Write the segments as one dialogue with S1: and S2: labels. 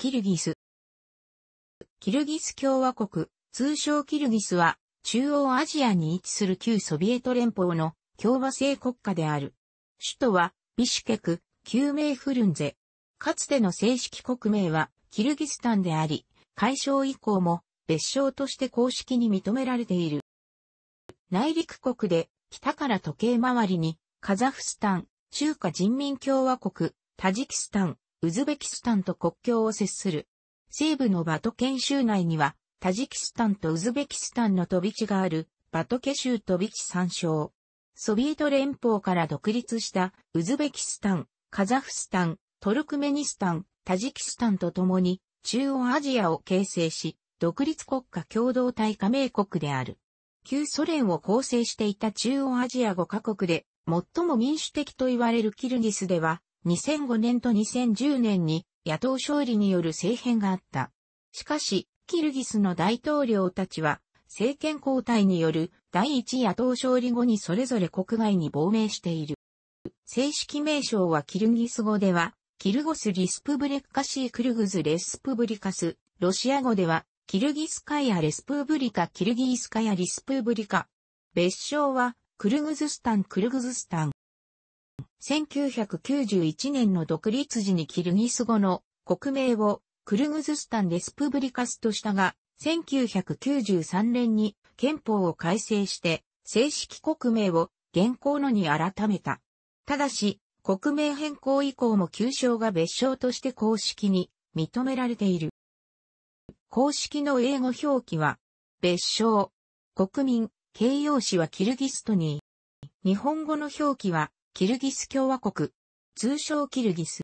S1: キルギス。キルギス共和国、通称キルギスは、中央アジアに位置する旧ソビエト連邦の共和制国家である。首都は、ビシュケク、旧名フルンゼ。かつての正式国名は、キルギスタンであり、解消以降も、別称として公式に認められている。内陸国で、北から時計回りに、カザフスタン、中華人民共和国、タジキスタン、ウズベキスタンと国境を接する。西部のバトケン州内には、タジキスタンとウズベキスタンの飛び地がある、バトケ州飛び地参照。ソビエト連邦から独立したウズベキスタン、カザフスタン、トルクメニスタン、タジキスタンと共に中央アジアを形成し、独立国家共同体加盟国である。旧ソ連を構成していた中央アジア5カ国で、最も民主的と言われるキルギスでは、2005年と2010年に野党勝利による政変があった。しかし、キルギスの大統領たちは、政権交代による第一野党勝利後にそれぞれ国外に亡命している。正式名称はキルギス語では、キルゴス・リスプブレッカシー・クルグズ・レスプブリカス、ロシア語では、キルギスカヤ・レスプブリカ・キルギースカヤ・リスプブリカ。別称は、クルグズスタン・クルグズスタン。1991年の独立時にキルギス語の国名をクルグズスタンレスプブリカスとしたが、1993年に憲法を改正して正式国名を現行のに改めた。ただし、国名変更以降も旧称が別称として公式に認められている。公式の英語表記は、別称、国民、形容詞はキルギストニー。日本語の表記は、キルギス共和国。通称キルギス。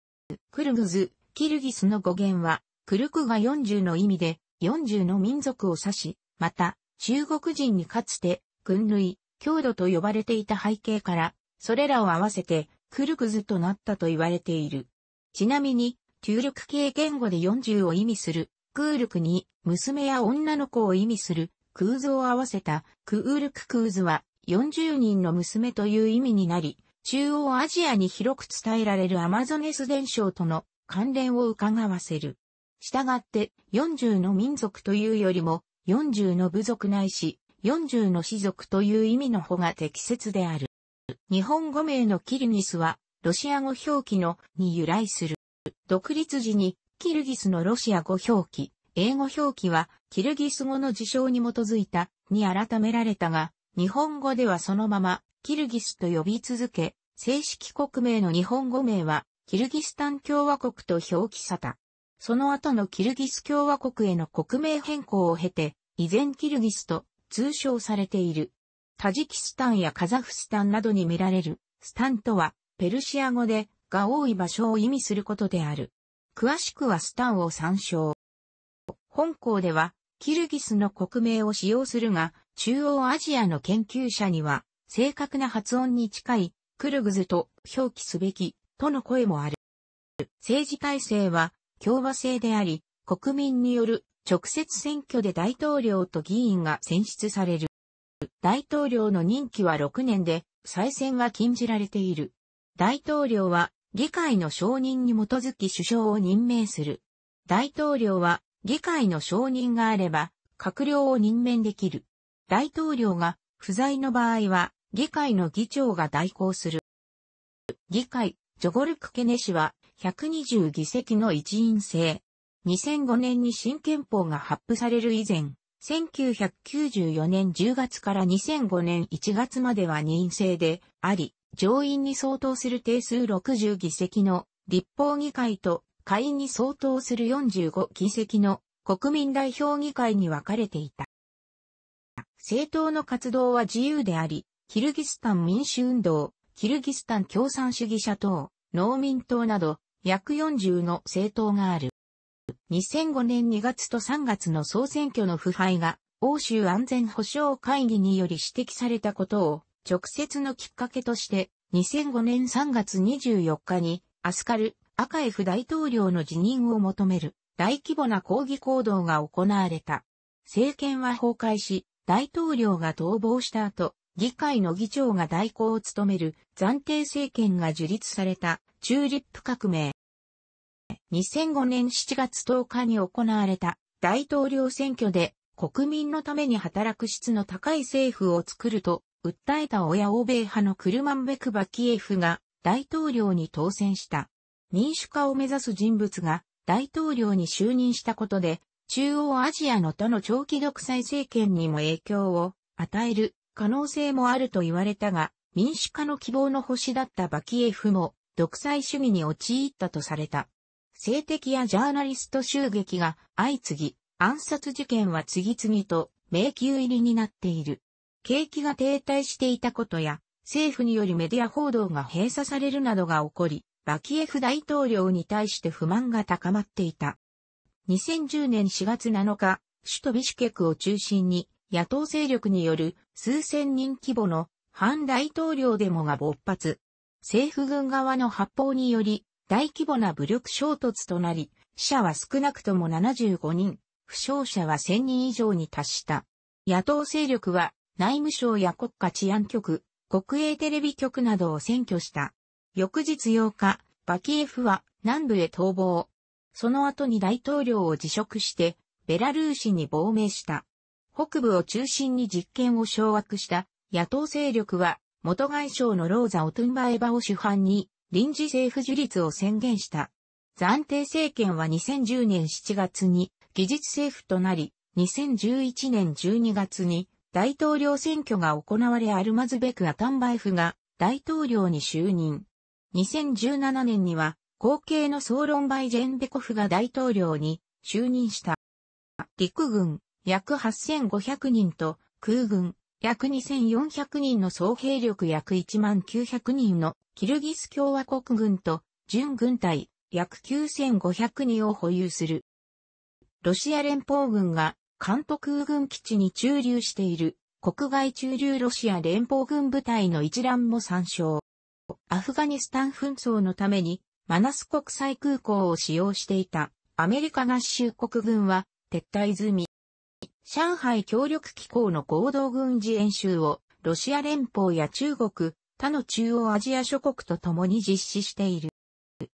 S1: クルグズ、キルギスの語源は、クルクが40の意味で、40の民族を指し、また、中国人にかつて、軍類、郷土と呼ばれていた背景から、それらを合わせて、クルクズとなったと言われている。ちなみに、旧力系言語で40を意味する、クールクに、娘や女の子を意味する、クーズを合わせた、クールククーズは、40人の娘という意味になり、中央アジアに広く伝えられるアマゾネス伝承との関連を伺わせる。したがって40の民族というよりも40の部族ないし40の氏族という意味の方が適切である。日本語名のキルギスはロシア語表記のに由来する。独立時にキルギスのロシア語表記、英語表記はキルギス語の事象に基づいたに改められたが、日本語ではそのまま、キルギスと呼び続け、正式国名の日本語名は、キルギスタン共和国と表記さた。その後のキルギス共和国への国名変更を経て、依然キルギスと通称されている。タジキスタンやカザフスタンなどに見られる、スタンとは、ペルシア語で、が多い場所を意味することである。詳しくはスタンを参照。本校では、キルギスの国名を使用するが、中央アジアの研究者には、正確な発音に近い、クルグズと表記すべき、との声もある。政治体制は、共和制であり、国民による直接選挙で大統領と議員が選出される。大統領の任期は6年で、再選は禁じられている。大統領は、議会の承認に基づき首相を任命する。大統領は、議会の承認があれば、閣僚を任命できる。大統領が不在の場合は、議会の議長が代行する。議会、ジョゴルク・ケネ氏は、120議席の一員制。2005年に新憲法が発布される以前、1994年10月から2005年1月までは任制であり、上院に相当する定数60議席の立法議会と下院に相当する45議席の国民代表議会に分かれていた。政党の活動は自由であり、キルギスタン民主運動、キルギスタン共産主義者党、農民党など、約40の政党がある。2005年2月と3月の総選挙の腐敗が、欧州安全保障会議により指摘されたことを、直接のきっかけとして、2005年3月24日に、アスカル、アカエフ大統領の辞任を求める、大規模な抗議行動が行われた。政権は崩壊し、大統領が逃亡した後、議会の議長が代行を務める暫定政権が樹立されたチューリップ革命。2005年7月10日に行われた大統領選挙で国民のために働く質の高い政府を作ると訴えた親欧米派のクルマンベクバキエフが大統領に当選した。民主化を目指す人物が大統領に就任したことで中央アジアの他の長期独裁政権にも影響を与える可能性もあると言われたが、民主化の希望の星だったバキエフも独裁主義に陥ったとされた。性的やジャーナリスト襲撃が相次ぎ、暗殺事件は次々と迷宮入りになっている。景気が停滞していたことや、政府によりメディア報道が閉鎖されるなどが起こり、バキエフ大統領に対して不満が高まっていた。2010年4月7日、首都ビシュケクを中心に、野党勢力による数千人規模の反大統領デモが勃発。政府軍側の発砲により、大規模な武力衝突となり、死者は少なくとも75人、負傷者は1000人以上に達した。野党勢力は内務省や国家治安局、国営テレビ局などを占拠した。翌日8日、バキエフは南部へ逃亡。その後に大統領を辞職して、ベラルーシに亡命した。北部を中心に実権を掌握した野党勢力は、元外相のローザ・オトゥンバエバを主犯に、臨時政府樹立を宣言した。暫定政権は2010年7月に技術政府となり、2011年12月に大統領選挙が行われアルマズベク・アタンバエフが大統領に就任。2017年には後継の総論バイジェンベコフが大統領に就任した。陸軍約8500人と空軍約2400人の総兵力約1万900人のキルギス共和国軍と準軍隊約9500人を保有する。ロシア連邦軍が関東空軍基地に駐留している国外駐留ロシア連邦軍部隊の一覧も参照。アフガニスタン紛争のためにマナス国際空港を使用していたアメリカ合衆国軍は撤退済み。上海協力機構の合同軍事演習をロシア連邦や中国、他の中央アジア諸国と共に実施している。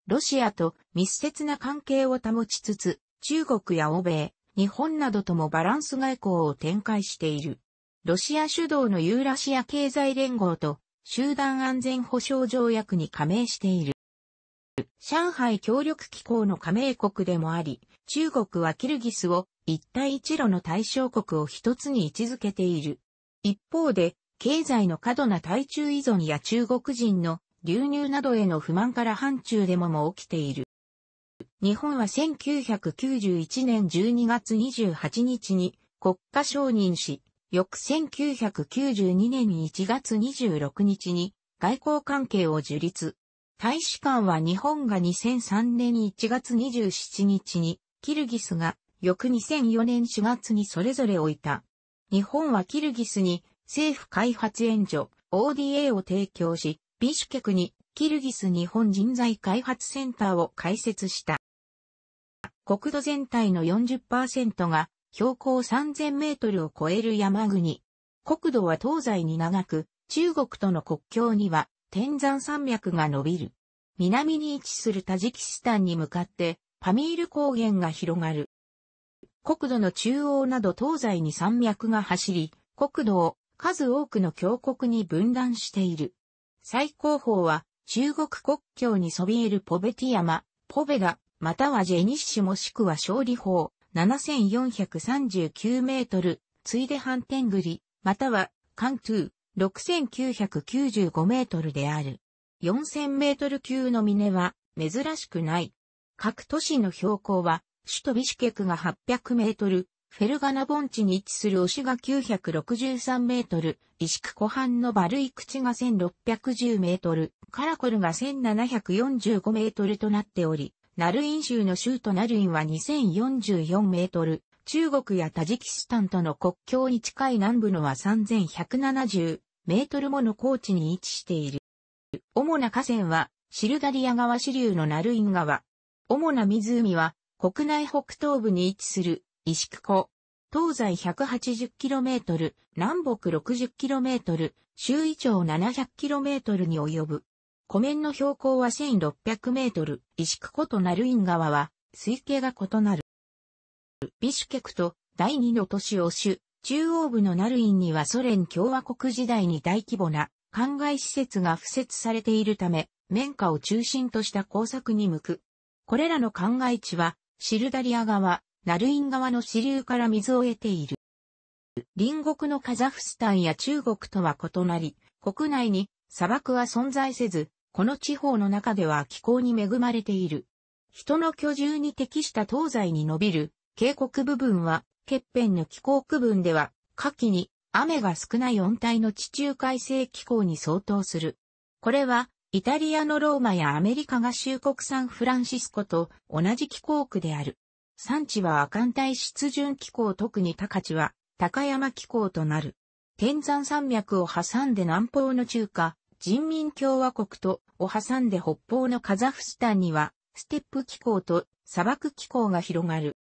S1: ロシアと密接な関係を保ちつつ、中国や欧米、日本などともバランス外交を展開している。ロシア主導のユーラシア経済連合と集団安全保障条約に加盟している。上海協力機構の加盟国でもあり、中国はキルギスを一帯一路の対象国を一つに位置づけている。一方で、経済の過度な対中依存や中国人の流入などへの不満から反中デモも起きている。日本は1991年12月28日に国家承認し、翌1992年1月26日に外交関係を樹立。大使館は日本が2003年1月27日に、キルギスが翌2004年4月にそれぞれ置いた。日本はキルギスに政府開発援助 ODA を提供し、ビシュケクにキルギス日本人材開発センターを開設した。国土全体の40%が標高3000メートルを超える山国。国土は東西に長く、中国との国境には天山山脈が伸びる。南に位置するタジキスタンに向かって、パミール高原が広がる。国土の中央など東西に山脈が走り、国土を数多くの峡谷に分断している。最高峰は中国国境にそびえるポベティ山、ポベダ、またはジェニッシュもしくは勝利峰、7439メートル、ついでハンテングリ、またはカントゥ、6995メートルである。4000メートル級の峰は珍しくない。各都市の標高は、首都ビシュケクが800メートル、フェルガナ盆地に位置するオシが963メートル、イシク湖畔のバルイ口が1610メートル、カラコルが1745メートルとなっており、ナルイン州の州都ナルインは2044メートル、中国やタジキスタンとの国境に近い南部のは3170メートルもの高地に位置している。主な河川は、シルダリア川支流のナルイン川。主な湖は、国内北東部に位置する、石久湖。東西 180km、南北 60km、周囲長 700km に及ぶ。湖面の標高は 1600m、石久湖とナルイン川は、水系が異なる。ビシュケクと第二の都市オシュ、中央部のナルインにはソ連共和国時代に大規模な灌漑施設が付設されているため、綿花を中心とした工作に向く。これらの灌漑地は、シルダリア川、ナルイン川の支流から水を得ている。隣国のカザフスタンや中国とは異なり、国内に砂漠は存在せず、この地方の中では気候に恵まれている。人の居住に適した東西に伸びる渓谷部分は、欠片の気候区分では、夏季に雨が少ない温帯の地中海性気候に相当する。これは、イタリアのローマやアメリカが衆国産フランシスコと同じ気候区である。産地は亜寒帯湿潤気候特に高地は高山気候となる。天山山脈を挟んで南方の中華、人民共和国とを挟んで北方のカザフスタンにはステップ気候と砂漠気候が広がる。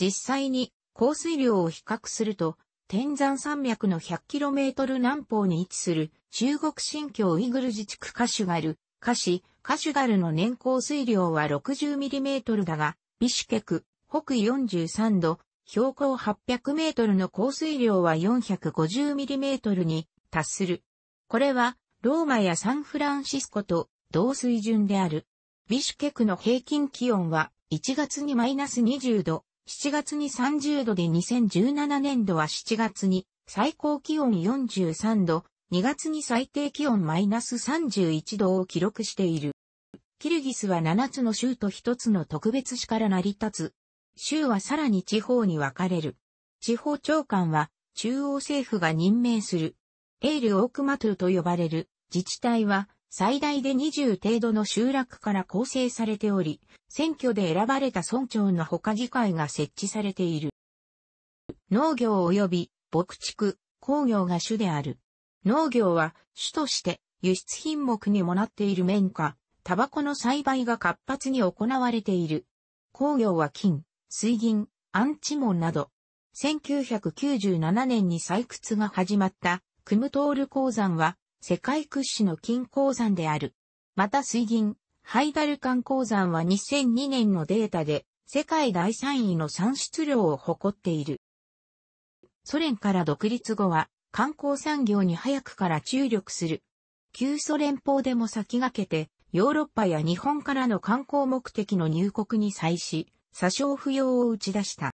S1: 実際に降水量を比較すると天山山脈の 100km 南方に位置する中国新疆ウイグル自治区カシュガル、カシ、カシュガルの年降水量は 60mm だが、ビシュケク、北緯43度、標高 800m の降水量は 450mm に達する。これは、ローマやサンフランシスコと同水準である。ビシュケクの平均気温は1月にマイナス20度、7月に30度で2017年度は7月に最高気温43度、2月に最低気温マイナス31度を記録している。キルギスは7つの州と1つの特別市から成り立つ。州はさらに地方に分かれる。地方長官は中央政府が任命する。エール・オークマトゥと呼ばれる自治体は最大で20程度の集落から構成されており、選挙で選ばれた村長の他議会が設置されている。農業及び牧畜、工業が主である。農業は主として輸出品目にもなっている綿花、タバコの栽培が活発に行われている。工業は金、水銀、アンチモンなど。1997年に採掘が始まったクムトール鉱山は世界屈指の金鉱山である。また水銀、ハイダルカン鉱山は2002年のデータで世界第3位の産出量を誇っている。ソ連から独立後は観光産業に早くから注力する。旧ソ連邦でも先駆けてヨーロッパや日本からの観光目的の入国に際し、詐称不要を打ち出した。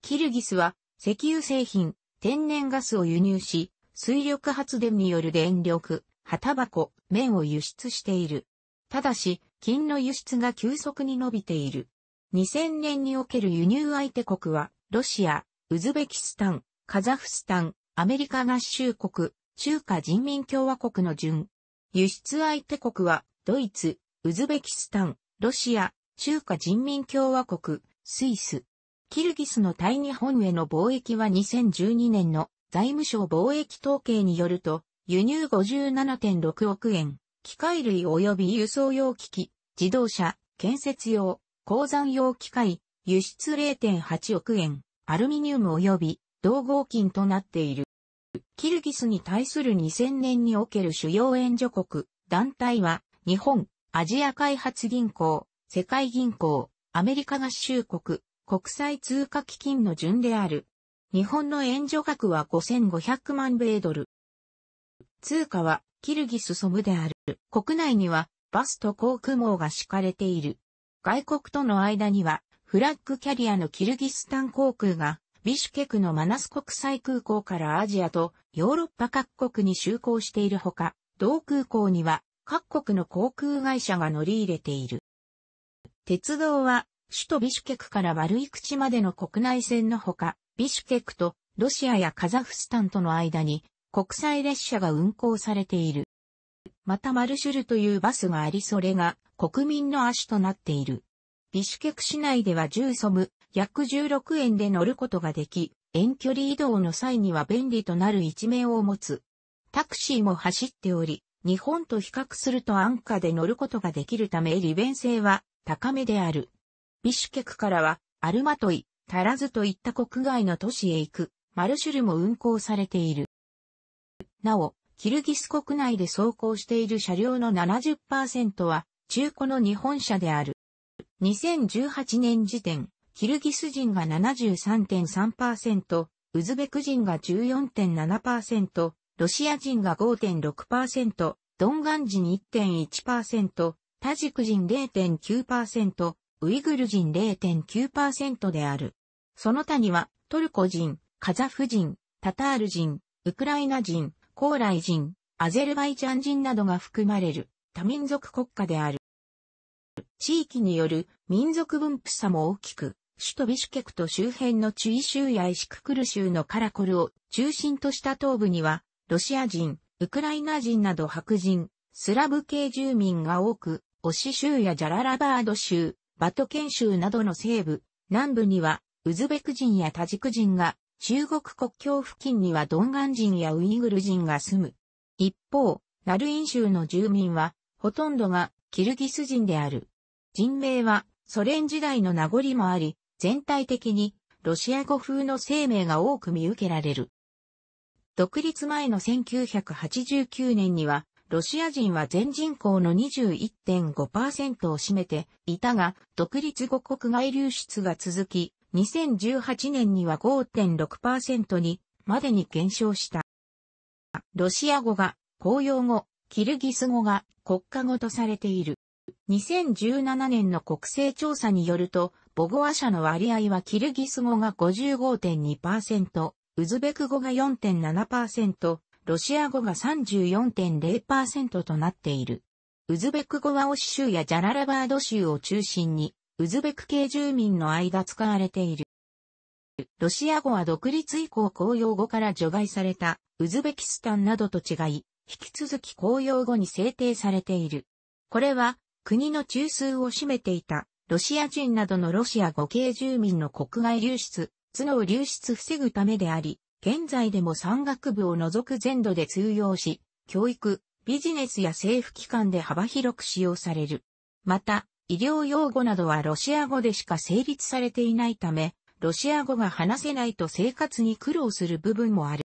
S1: キルギスは石油製品、天然ガスを輸入し、水力発電による電力、旗箱、綿を輸出している。ただし、金の輸出が急速に伸びている。2000年における輸入相手国は、ロシア、ウズベキスタン、カザフスタン、アメリカ合衆国、中華人民共和国の順。輸出相手国は、ドイツ、ウズベキスタン、ロシア、中華人民共和国、スイス。キルギスの対日本への貿易は2012年の財務省貿易統計によると、輸入57.6億円、機械類及び輸送用機器、自動車、建設用、鉱山用機械、輸出0.8億円、アルミニウム及び同合金となっている。キルギスに対する2000年における主要援助国、団体は、日本、アジア開発銀行、世界銀行、アメリカ合衆国、国際通貨基金の順である。日本の援助額は5500万米ドル。通貨はキルギスソムである。国内にはバスと航空網が敷かれている。外国との間にはフラッグキャリアのキルギスタン航空がビシュケクのマナス国際空港からアジアとヨーロッパ各国に就航しているほか、同空港には各国の航空会社が乗り入れている。鉄道は首都ビシュケクからバルイ口までの国内線のほか、ビシュケクとロシアやカザフスタンとの間に国際列車が運行されている。またマルシュルというバスがありそれが国民の足となっている。ビシュケク市内では10ソム、約16円で乗ることができ、遠距離移動の際には便利となる一面を持つ。タクシーも走っており、日本と比較すると安価で乗ることができるため利便性は高めである。ビシュケクからはアルマトイ、足らずといった国外の都市へ行く、マルシュルも運行されている。なお、キルギス国内で走行している車両の70%は中古の日本車である。2018年時点、キルギス人が73.3%、ウズベク人が14.7%、ロシア人が5.6%、ドンガン人1.1%、タジク人0.9%、ウイグル人0.9%である。その他には、トルコ人、カザフ人、タタール人、ウクライナ人、高麗人、アゼルバイジャン人などが含まれる多民族国家である。地域による民族分布差も大きく、首都ビシュケクと周辺のチュイ州やイシククル州のカラコルを中心とした東部には、ロシア人、ウクライナ人など白人、スラブ系住民が多く、オシ州やジャララバード州、バトケン州などの西部、南部には、ウズベク人やタジク人が、中国国境付近にはドンガン人やウイグル人が住む。一方、ナルイン州の住民は、ほとんどがキルギス人である。人名はソ連時代の名残もあり、全体的にロシア語風の生命が多く見受けられる。独立前の1989年にはロシア人は全人口の21.5%を占めていたが、独立後国外流出が続き、2018年には5.6%にまでに減少した。ロシア語が公用語、キルギス語が国家語とされている。2017年の国勢調査によると、ボゴア社の割合はキルギス語が55.2%、ウズベク語が4.7%、ロシア語が34.0%となっている。ウズベク語はオシ州やジャララバード州を中心に、ウズベク系住民の間使われている。ロシア語は独立以降公用語から除外された、ウズベキスタンなどと違い、引き続き公用語に制定されている。これは、国の中枢を占めていた、ロシア人などのロシア語系住民の国外流出、角流出防ぐためであり、現在でも山岳部を除く全土で通用し、教育、ビジネスや政府機関で幅広く使用される。また、医療用語などはロシア語でしか成立されていないため、ロシア語が話せないと生活に苦労する部分もある。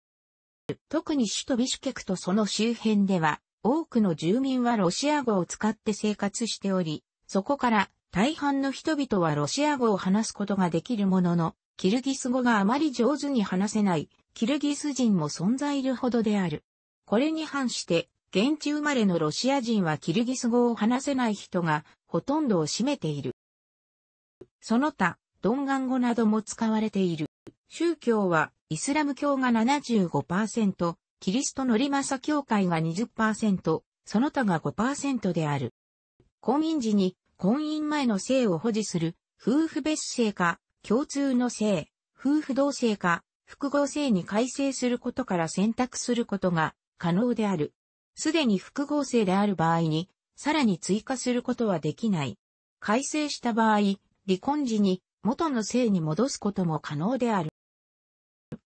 S1: 特に首都ビシュケクとその周辺では、多くの住民はロシア語を使って生活しており、そこから大半の人々はロシア語を話すことができるものの、キルギス語があまり上手に話せないキルギス人も存在いるほどである。これに反して、現地生まれのロシア人はキルギス語を話せない人がほとんどを占めている。その他、ドンガン語なども使われている。宗教は、イスラム教が75%、キリストのリマサ教会が20%、その他が5%である。婚姻時に、婚姻前の性を保持する、夫婦別姓か、共通の性、夫婦同姓か、複合性に改正することから選択することが可能である。すでに複合性である場合に、さらに追加することはできない。改正した場合、離婚時に元の性に戻すことも可能である。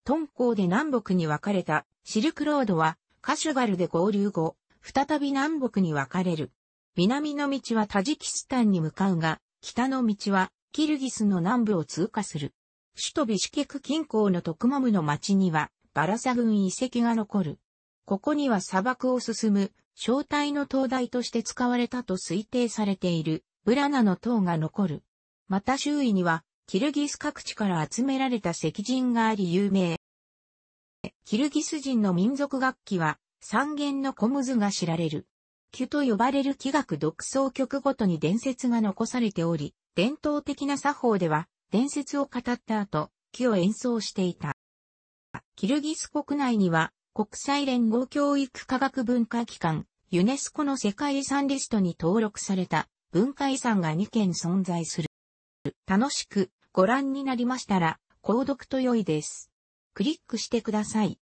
S1: 敦煌で南北に分かれたシルクロードはカシュガルで合流後、再び南北に分かれる。南の道はタジキスタンに向かうが、北の道はキルギスの南部を通過する。首都ビシケク近郊のトクモムの町には、バラサ軍遺跡が残る。ここには砂漠を進む、正体の灯台として使われたと推定されている、ブラナの塔が残る。また周囲には、キルギス各地から集められた石人があり有名。キルギス人の民族楽器は、三弦のコムズが知られる。旧と呼ばれる器楽独奏曲ごとに伝説が残されており、伝統的な作法では、伝説を語った後、木を演奏していた。キルギス国内には、国際連合教育科学文化機関、ユネスコの世界遺産リストに登録された文化遺産が2件存在する。楽しくご覧になりましたら、購読と良いです。クリックしてください。